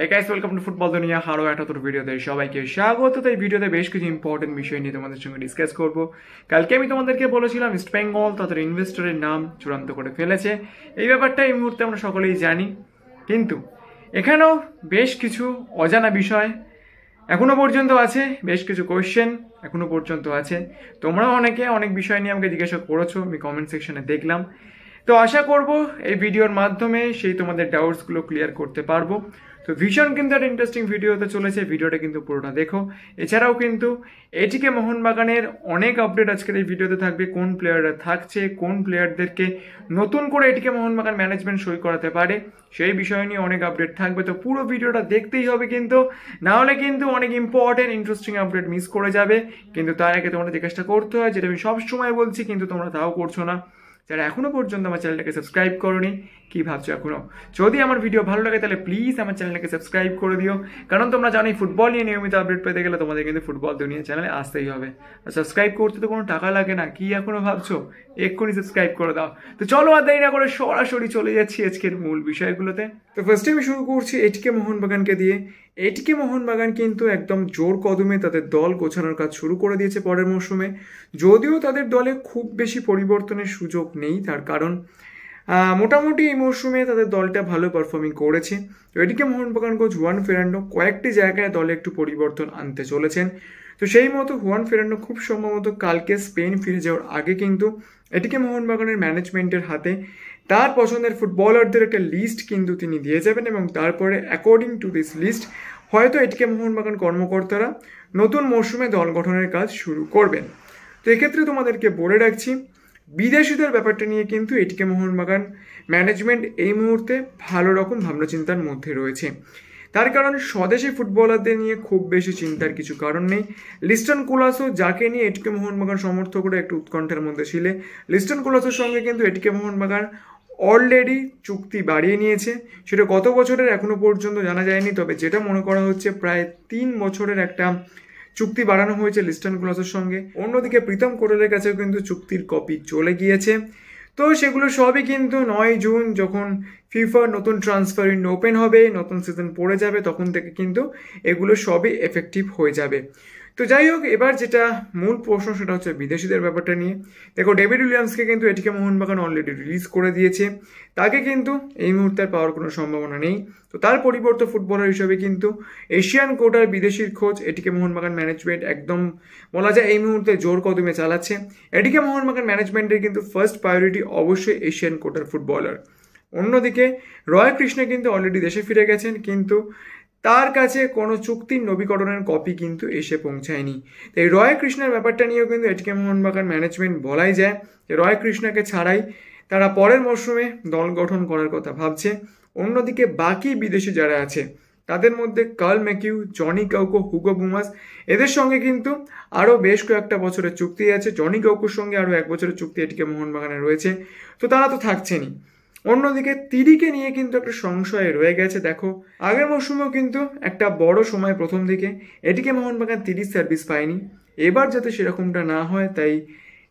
hey guys welcome to football দুনিয়া হারো একাত্তর ভিডিওতে সবাইকে স্বাগত তাই ভিডিওতে বেশ কিছু নিয়ে তোমাদের সঙ্গে ডিসকাস কালকে আমি তোমাদেরকে বলেছিলাম ইনভেস্টরের নাম চূড়ান্ত করে ফেলেছে এই এই মুহূর্তে আমরা সকলেই জানি কিন্তু এখানেও বেশ কিছু অজানা বিষয় এখনও পর্যন্ত আছে বেশ কিছু কোয়েশ্চেন এখনও পর্যন্ত আছে তোমরাও অনেকে অনেক বিষয় নিয়ে আমাকে জিজ্ঞাসা করেছো আমি কমেন্ট সেকশনে দেখলাম তো আশা করব এই ভিডিওর মাধ্যমে সেই তোমাদের ডাউটসগুলো ক্লিয়ার করতে পারবো তো ভীষণ কিন্তু একটা ইন্টারেস্টিং ভিডিও হতে চলেছে ভিডিওটা কিন্তু পুরোটা দেখো এছাড়াও কিন্তু এটিকে মোহনবাগানের অনেক আপডেট আজকের এই ভিডিওতে থাকবে কোন প্লেয়াররা থাকছে কোন প্লেয়ারদেরকে নতুন করে এটিকে মোহনবাগান ম্যানেজমেন্ট সই করাতে পারে সেই বিষয় নিয়ে অনেক আপডেট থাকবে তো পুরো ভিডিওটা দেখতেই হবে কিন্তু নাহলে কিন্তু অনেক ইম্পর্টেন্ট ইন্টারেস্টিং আপডেট মিস করে যাবে কিন্তু তার আগে তোমরা জিজ্ঞাসা করতে হয় যেটা আমি সবসময় বলছি কিন্তু তোমরা তাও করছো না যারা এখনও পর্যন্ত আমার চ্যানেলটাকে সাবস্ক্রাইব করোনি কি ভাবছো এখনো যদি আমার ভিডিও ভালো লাগে তাহলে প্লিজ আমার চ্যানেলটাকে সাবস্ক্রাইব করে দিও কারণ তোমরা জানো ফুটবল নিয়ে নিয়মিত আপডেট পেতে গেলে তোমাদের কিন্তু ফুটবল দুনিয়া চ্যানেলে আসতেই হবে আর সাবস্ক্রাইব করতে তো কোনো টাকা লাগে না কি এখনো ভাবছো এক্ষুনি সাবস্ক্রাইব করে দাও তো চলো আর দেরি না করে সরাসরি চলে যাচ্ছি আজকের মূল বিষয়গুলোতে তো ফার্স্টে আমি শুরু করছি এটিকে মোহনবাগানকে দিয়ে এটিকে মোহনবাগান কিন্তু একদম জোর কদমে তাদের দল গোছানোর কাজ শুরু করে দিয়েছে পরের মৌসুমে যদিও তাদের দলে খুব বেশি পরিবর্তনের সুযোগ নেই তার কারণ মোটামুটি এই মরশুমে তাদের দলটা ভালো পারফর্মিং করেছে তো এদিকে মোহনবাগান কোচ হুয়ান ফেরান্ডো কয়েকটি জায়গায় দলে একটু পরিবর্তন আনতে চলেছেন তো সেই মতো হুয়ান ফেরান্ডো খুব সম্ভবত কালকে স্পেন ফিরে যাওয়ার আগে কিন্তু এটিকে মোহনবাগানের ম্যানেজমেন্টের হাতে তার পছন্দের ফুটবলারদের একটা লিস্ট কিন্তু তিনি দিয়ে যাবেন এবং তারপরে অ্যাকর্ডিং টু দিস লিস্ট হয়তো এটিকে মোহনবাগান কর্মকর্তারা নতুন মরশুমে দল গঠনের কাজ শুরু করবেন তো এক্ষেত্রে তোমাদেরকে বলে রাখছি বিদেশিদের ব্যাপারটা নিয়ে কিন্তু এটিকে মোহনবাগান ম্যানেজমেন্ট এই মুহূর্তে ভালো রকম ভাবনা চিন্তার মধ্যে রয়েছে তার কারণ স্বদেশি ফুটবলারদের নিয়ে খুব বেশি চিন্তার কিছু কারণ নেই লিস্টন কুলাসো যাকে নিয়ে এটিকে মোহনবাগান সমর্থকরা একটু উৎকণ্ঠার মধ্যে ছিলে লিস্টন কুলাসোর সঙ্গে কিন্তু এটিকে মোহনবাগান অলরেডি চুক্তি বাড়িয়ে নিয়েছে সেটা গত বছরের এখনও পর্যন্ত জানা যায়নি তবে যেটা মনে করা হচ্ছে প্রায় তিন বছরের একটা চুক্তি বাড়ানো হয়েছে লিস্টন ক্লসের সঙ্গে অন্যদিকে প্রীতম কোটেলের কাছেও কিন্তু চুক্তির কপি চলে গিয়েছে তো সেগুলো সবই কিন্তু নয় জুন যখন ফিফার নতুন ট্রান্সফার ইন ওপেন হবে নতুন সিজন পড়ে যাবে তখন থেকে কিন্তু এগুলো সবই এফেক্টিভ হয়ে যাবে তো যাই হোক এবার যেটা মূল প্রশ্ন সেটা হচ্ছে বিদেশিদের ব্যাপারটা নিয়ে দেখো ডেভিড উইলিয়ামসকে কিন্তু এটিকে মোহনবাগান অলরেডি রিলিজ করে দিয়েছে তাকে কিন্তু এই মুহূর্তে পাওয়ার কোনো সম্ভাবনা নেই তো তার পরিবর্তে ফুটবলার হিসেবে কিন্তু এশিয়ান কোটার বিদেশির খোঁজ এটিকে মোহনবাগান ম্যানেজমেন্ট একদম বলা যায় এই মুহূর্তে জোর কদমে চালাচ্ছে এটিকে মোহনবাগান ম্যানেজমেন্টের কিন্তু ফার্স্ট প্রায়োরিটি অবশ্যই এশিয়ান কোটার ফুটবলার অন্যদিকে রয় কৃষ্ণ কিন্তু অলরেডি দেশে ফিরে গেছেন কিন্তু তার কাছে কোনো চুক্তির নবীকরণের কপি কিন্তু এসে পৌঁছায়নি তাই রয় কৃষ্ণের ব্যাপারটা নিয়েও কিন্তু এটিকে মোহনবাগান ম্যানেজমেন্ট বলাই যায় যে রয় কৃষ্ণাকে ছাড়াই তারা পরের মরশুমে দল গঠন করার কথা ভাবছে অন্যদিকে বাকি বিদেশি যারা আছে তাদের মধ্যে Carl McHugh Joni Kauko Hugo Boumous এদের সঙ্গে কিন্তু আরও বেশ কয়েকটা বছরের চুক্তি আছে জনি কাউকোর সঙ্গে আরও এক বছরের চুক্তি এটিকে মোহনবাগানে রয়েছে তো তারা তো থাকছেনই অন্যদিকে তিরিকে নিয়ে কিন্তু একটা সংশয় রয়ে গেছে দেখো আগের মৌসুমেও কিন্তু একটা বড় সময় প্রথম দিকে এটিকে মোহনবাগান তিরিশ সার্ভিস পায়নি এবার যাতে সেরকমটা না হয় তাই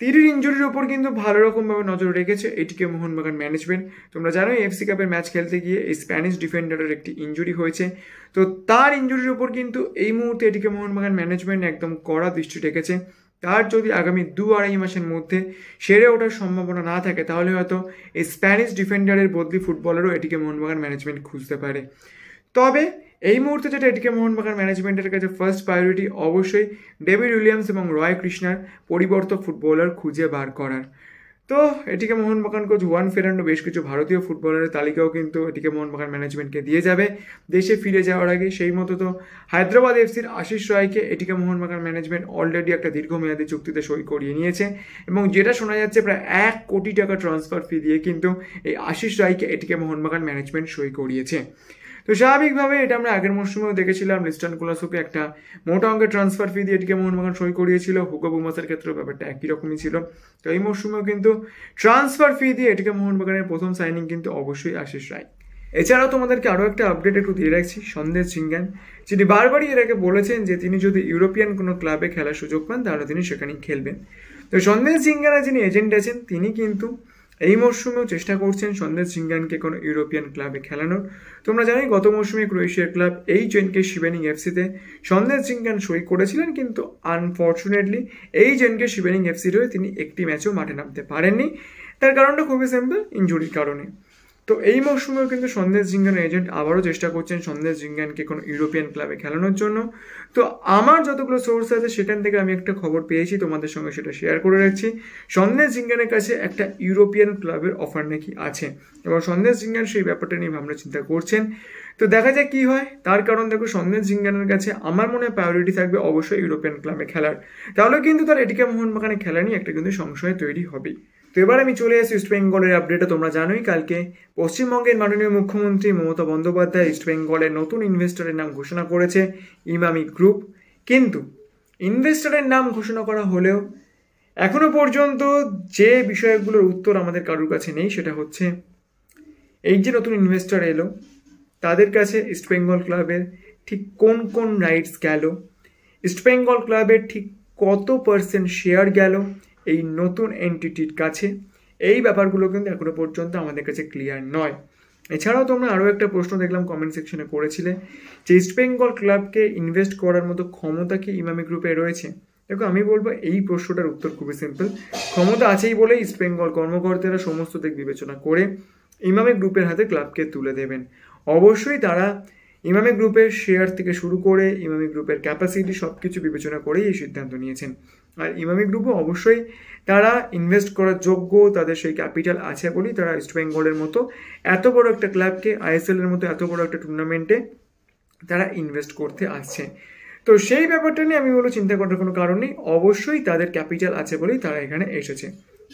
তিরির ইঞ্জুরির ওপর কিন্তু ভালো রকমভাবে নজর রেখেছে এটিকে মোহনবাগান ম্যানেজমেন্ট তোমরা জানো এফসি কাপের ম্যাচ খেলতে গিয়ে এই স্প্যানিশ ডিফেন্ডারের একটি ইঞ্জুরি হয়েছে তো তার ইঞ্জুরির ওপর কিন্তু এই মুহূর্তে এটিকে মোহনবাগান ম্যানেজমেন্ট একদম কড়া দৃষ্টি রেখেছে তার যদি আগামী দু আড়াই মাসের মধ্যে সেরে ওঠার সম্ভাবনা না থাকে তাহলে হয়তো এই স্প্যানিশ ডিফেন্ডারের বদলি ফুটবলেরও এটিকে মোহনবাগান ম্যানেজমেন্ট খুঁজতে পারে তবে এই মুহূর্তে যেটা এটিকে মোহনবাগান ম্যানেজমেন্টের কাছে ফার্স্ট প্রায়োরিটি অবশ্যই ডেভিড উইলিয়ামস এবং রয় কৃষ্ণার পরিবর্তক ফুটবলার খুঁজে বার করার তো এটিকে মোহনবাগান কোচ ওয়ান ফেরান্ডো বেশ কিছু ভারতীয় ফুটবলারের তালিকাও কিন্তু এটিকে মোহনবাগান ম্যানেজমেন্টকে দিয়ে যাবে দেশে ফিরে যাওয়ার আগে সেই মতো তো হায়দ্রাবাদ এফসির আশিস রায়কে এটিকে মোহনবাগান ম্যানেজমেন্ট অলরেডি একটা দীর্ঘমেয়াদী চুক্তিতে সই করিয়ে নিয়েছে এবং যেটা শোনা যাচ্ছে প্রায় এক কোটি টাকা ট্রান্সফার ফি দিয়ে কিন্তু এই আশিস রায়কে এটিকে মোহনবাগান ম্যানেজমেন্ট সই করিয়েছে তো স্বাভাবিকভাবে এটা আমরা আগের মরশুমেও দেখেছিলাম লিস্টান কোলাসুকে একটা মোটা অঙ্কের ট্রান্সফার ফি দিয়ে এটিকে মোহনবাগান সই করিয়েছিল হুগো বুমাসের ক্ষেত্রেও ব্যাপারটা একই রকমই ছিল তো এই মরশুমেও কিন্তু ট্রান্সফার ফি দিয়ে এটিকে মোহনবাগানের প্রথম সাইনিং কিন্তু অবশ্যই আশিস রায় এছাড়াও তোমাদেরকে আরও একটা আপডেট একটু দিয়ে রাখছি সন্দেহ সিংগান যিনি বারবারই এর আগে বলেছেন যে তিনি যদি ইউরোপিয়ান কোনো ক্লাবে খেলার সুযোগ পান তাহলে তিনি সেখানেই খেলবেন তো সন্দেহ সিংগানা যিনি এজেন্ট আছেন তিনি কিন্তু এই মরশুমেও চেষ্টা করছেন সন্দেশ সিঙ্গানকে কোনো ইউরোপিয়ান ক্লাবে খেলানোর তোমরা জানি গত মৌসুমে ক্রোয়েশিয়ার ক্লাব এই জেনকে শিবেনিং এফসিতে সন্দেশ সিঙ্গান সই করেছিলেন কিন্তু আনফর্চুনেটলি এই জেনকে শিবেনিং এফসির হয়ে তিনি একটি ম্যাচও মাঠে নামতে পারেননি তার কারণটা খুবই সিম্পল ইঞ্জুরির কারণে তো এই মৌসুমেও কিন্তু সন্দেশ জিঙ্গান এজেন্ট আবারও চেষ্টা করছেন সন্দেশ জিঙ্গানকে কোনো ইউরোপিয়ান ক্লাবে খেলানোর জন্য তো আমার যতগুলো সোর্স আছে সেখান থেকে আমি একটা খবর পেয়েছি তোমাদের সঙ্গে সেটা শেয়ার করে রাখছি সন্দেশ জিঙ্গানের কাছে একটা ইউরোপিয়ান ক্লাবের অফার নাকি আছে এবং সন্দেশ জিঙ্গান সেই ব্যাপারটা নিয়ে ভাবনা চিন্তা করছেন তো দেখা যায় কি হয় তার কারণ দেখো সন্দেশ জিঙ্গানের কাছে আমার মনে হয় প্রায়োরিটি থাকবে অবশ্যই ইউরোপিয়ান ক্লাবে খেলার তাহলে কিন্তু তার এটিকে মোহনবাগানে খেলা নিয়ে একটা কিন্তু সংশয় তৈরি হবেই তো এবার আমি চলে এসেছি ইস্ট বেঙ্গলের আপডেটে তোমরা জানোই কালকে পশ্চিমবঙ্গের মাননীয় মুখ্যমন্ত্রী মমতা বন্দ্যোপাধ্যায় ইস্ট বেঙ্গলের নতুন ইনভেস্টরের নাম ঘোষণা করেছে ইমামি গ্রুপ কিন্তু ইনভেস্টরের নাম ঘোষণা করা হলেও এখনো পর্যন্ত যে বিষয়গুলোর উত্তর আমাদের কারুর কাছে নেই সেটা হচ্ছে এই যে নতুন ইনভেস্টর এলো তাদের কাছে ইস্টবেঙ্গল ক্লাবের ঠিক কোন কোন রাইটস গেল ইস্টবেঙ্গল ক্লাবের ঠিক কত পার্সেন্ট শেয়ার গেল এই নতুন এন্টিটির কাছে এই ব্যাপারগুলো কিন্তু এখনও পর্যন্ত আমাদের কাছে ক্লিয়ার নয় এছাড়াও তোমরা আরও একটা প্রশ্ন দেখলাম কমেন্ট সেকশনে করেছিলে যে ইস্ট বেঙ্গল ক্লাবকে ইনভেস্ট করার মতো ক্ষমতা কি ইমামি গ্রুপে রয়েছে দেখো আমি বলবো এই প্রশ্নটার উত্তর খুবই সিম্পল ক্ষমতা আছেই বলে ইস্ট বেঙ্গল কর্মকর্তারা সমস্ত দিক বিবেচনা করে ইমামি গ্রুপের হাতে ক্লাবকে তুলে দেবেন অবশ্যই তারা ইমামি গ্রুপের শেয়ার থেকে শুরু করে ইমামি গ্রুপের ক্যাপাসিটি সব কিছু বিবেচনা করেই এই সিদ্ধান্ত নিয়েছেন আর ইমামি গ্রুপও অবশ্যই তারা ইনভেস্ট করার যোগ্য তাদের সেই ক্যাপিটাল আছে বলেই তারা ইস্ট বেঙ্গলের মতো এত বড় একটা ক্লাবকে আইএসএলের মতো এত বড় একটা টুর্নামেন্টে তারা ইনভেস্ট করতে আসছে তো সেই ব্যাপারটা নিয়ে আমি বলবো চিন্তা করার কোনো কারণ নেই অবশ্যই তাদের ক্যাপিটাল আছে বলেই তারা এখানে এসেছে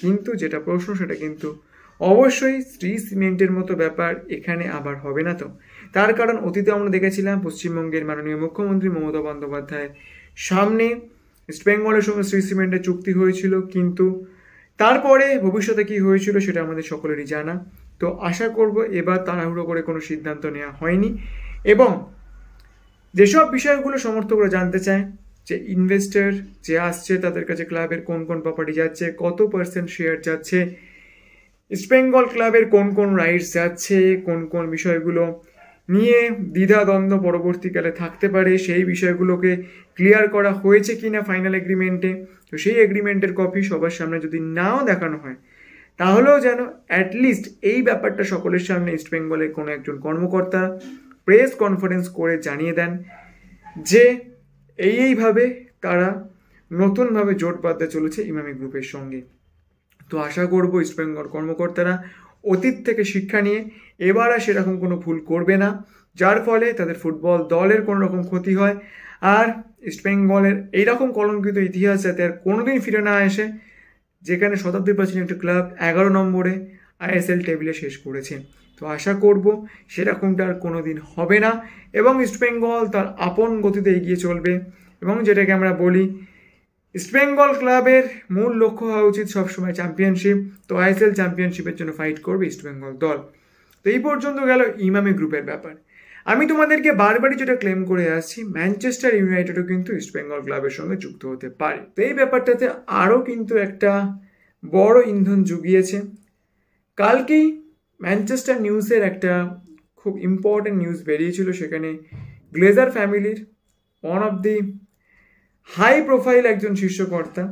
কিন্তু যেটা প্রশ্ন সেটা কিন্তু অবশ্যই শ্রী সিমেন্টের মতো ব্যাপার এখানে আবার হবে না তো তার কারণ অতীতে আমরা দেখেছিলাম পশ্চিমবঙ্গের মাননীয় মুখ্যমন্ত্রী মমতা বন্দ্যোপাধ্যায় সামনে ইস্টবেঙ্গলের সঙ্গে শ্রী সিমেন্টের চুক্তি হয়েছিল কিন্তু তারপরে ভবিষ্যতে কি হয়েছিল সেটা আমাদের সকলেরই জানা তো আশা করব এবার তাড়াহুড়ো করে কোনো সিদ্ধান্ত নেওয়া হয়নি এবং যেসব বিষয়গুলো সমর্থকরা জানতে চায় যে ইনভেস্টার যে আসছে তাদের কাছে ক্লাবের কোন কোন প্রপার্টি যাচ্ছে কত পার্সেন্ট শেয়ার যাচ্ছে ইস্টবেঙ্গল ক্লাবের কোন কোন রাইটস যাচ্ছে কোন কোন বিষয়গুলো নিয়ে দ্বিধাদ্বন্দ্ব পরবর্তীকালে থাকতে পারে সেই বিষয়গুলোকে ক্লিয়ার করা হয়েছে কি না ফাইনাল এগ্রিমেন্টে তো সেই এগ্রিমেন্টের কপি সবার সামনে যদি নাও দেখানো হয় তাহলেও যেন অ্যাটলিস্ট এই ব্যাপারটা সকলের সামনে বেঙ্গলের কোনো একজন কর্মকর্তা প্রেস কনফারেন্স করে জানিয়ে দেন যে এই এইভাবে তারা নতুনভাবে জোট বাঁধতে চলেছে ইমামি গ্রুপের সঙ্গে তো আশা ইস্ট ইস্টবেঙ্গল কর্মকর্তারা অতীত থেকে শিক্ষা নিয়ে এবার আর সেরকম কোনো ভুল করবে না যার ফলে তাদের ফুটবল দলের কোনো রকম ক্ষতি হয় আর ইস্টবেঙ্গলের এইরকম কলঙ্কিত ইতিহাস যাতে আর কোনোদিন ফিরে না আসে যেখানে শতাব্দী প্রাচীন একটি ক্লাব এগারো নম্বরে আইএসএল টেবিলে শেষ করেছে তো আশা করব সেরকমটা আর কোনো দিন হবে না এবং ইস্টবেঙ্গল তার আপন গতিতে এগিয়ে চলবে এবং যেটাকে আমরা বলি ইস্টবেঙ্গল ক্লাবের মূল লক্ষ্য হওয়া উচিত সবসময় চ্যাম্পিয়নশিপ তো আইএসএল চ্যাম্পিয়নশিপের জন্য ফাইট করবে ইস্টবেঙ্গল দল তো এই পর্যন্ত গেল ইমামি গ্রুপের ব্যাপার আমি তোমাদেরকে বারবারই যেটা ক্লেম করে আসছি ম্যানচেস্টার ইউনাইটেডও কিন্তু ইস্ট বেঙ্গল ক্লাবের সঙ্গে যুক্ত হতে পারে তো এই ব্যাপারটাতে আরও কিন্তু একটা বড় ইন্ধন জুগিয়েছে কালকেই ম্যানচেস্টার নিউজের একটা খুব ইম্পর্টেন্ট নিউজ বেরিয়েছিল সেখানে গ্লেজার ফ্যামিলির one of the high profile একজন শীর্ষকর্তা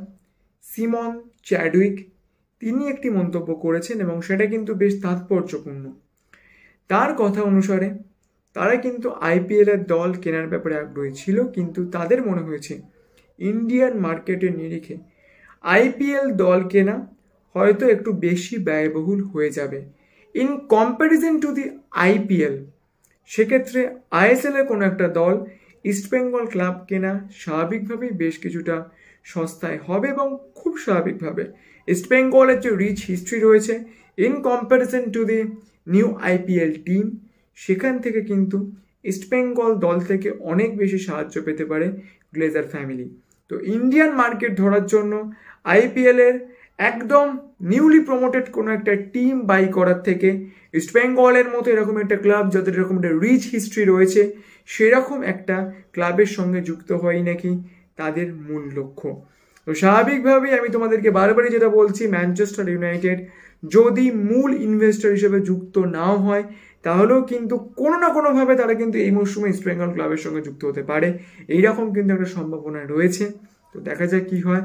সিমন চ্যাডউইক তিনি একটি মন্তব্য করেছেন এবং সেটা কিন্তু বেশ তাৎপর্যপূর্ণ তার কথা অনুসারে তারা কিন্তু আইপিএলের দল কেনার ব্যাপারে আগ্রহী ছিল কিন্তু তাদের মনে হয়েছে ইন্ডিয়ান মার্কেটের নিরিখে আইপিএল দল কেনা হয়তো একটু বেশি ব্যয়বহুল হয়ে যাবে in comparison to the IPL সেক্ষেত্রে আইএসএলের কোনো একটা দল ইস্টবেঙ্গল ক্লাব কেনা স্বাভাবিকভাবেই বেশ কিছুটা সস্তায় হবে এবং খুব স্বাভাবিকভাবে ইস্টবেঙ্গলের যে রিচ হিস্ট্রি রয়েছে in comparison to the new IPL team সেখান থেকে কিন্তু ইস্টবেঙ্গল দল থেকে অনেক বেশি সাহায্য পেতে পারে গ্লেজার ফ্যামিলি তো ইন্ডিয়ান মার্কেট ধরার জন্য আইপিএলের একদম নিউলি প্রমোটেড কোনো একটা টিম বাই করার থেকে ইস্টবেঙ্গলের মতো এরকম একটা ক্লাব যাদের এরকম একটা রিচ হিস্ট্রি রয়েছে সেরকম একটা ক্লাবের সঙ্গে যুক্ত হয় নাকি তাদের মূল লক্ষ্য তো স্বাভাবিকভাবেই আমি তোমাদেরকে বারবারই যেটা বলছি ম্যানচেস্টার ইউনাইটেড যদি মূল ইনভেস্টর হিসেবে যুক্ত নাও হয় তাহলেও কিন্তু কোনো না কোনোভাবে তারা কিন্তু এই মরশুমে ইস্ট বেঙ্গল ক্লাবের সঙ্গে যুক্ত হতে পারে এইরকম কিন্তু একটা সম্ভাবনা রয়েছে তো দেখা যাক কি হয়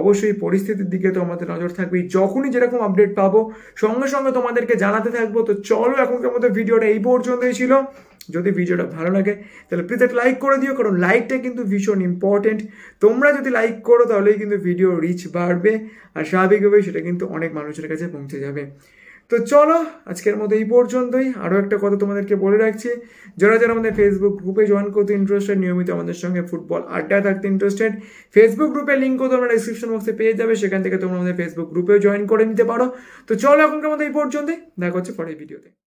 অবশ্যই পরিস্থিতির দিকে তো আমাদের নজর থাকবেই যখনই যেরকম আপডেট পাবো সঙ্গে সঙ্গে তোমাদেরকে জানাতে থাকবো তো চলো এখনকার মতো ভিডিওটা এই পর্যন্তই ছিল যদি ভিডিওটা ভালো লাগে তাহলে প্লিজ একটা লাইক করে দিও কারণ লাইকটা কিন্তু ভীষণ ইম্পর্টেন্ট তোমরা যদি লাইক করো তাহলেই কিন্তু ভিডিও রিচ বাড়বে আর স্বাভাবিকভাবেই সেটা কিন্তু অনেক মানুষের কাছে পৌঁছে যাবে তো চলো আজকের মতো এই পর্যন্তই আরও একটা কথা তোমাদেরকে বলে রাখছি যারা যারা আমাদের ফেসবুক গ্রুপে জয়েন করতে ইন্টারেস্টেড নিয়মিত আমাদের সঙ্গে ফুটবল আড্ডা থাকতে ইন্টারেস্টেড ফেসবুক গ্রুপে লিঙ্কও তোমরা ডিসক্রিপশন বক্সে পেয়ে যাবে সেখান থেকে তোমরা আমাদের ফেসবুক গ্রুপেও জয়েন করে নিতে পারো তো চলো এখনকার মতো এই পর্যন্তই দেখা হচ্ছে পরের ভিডিওতে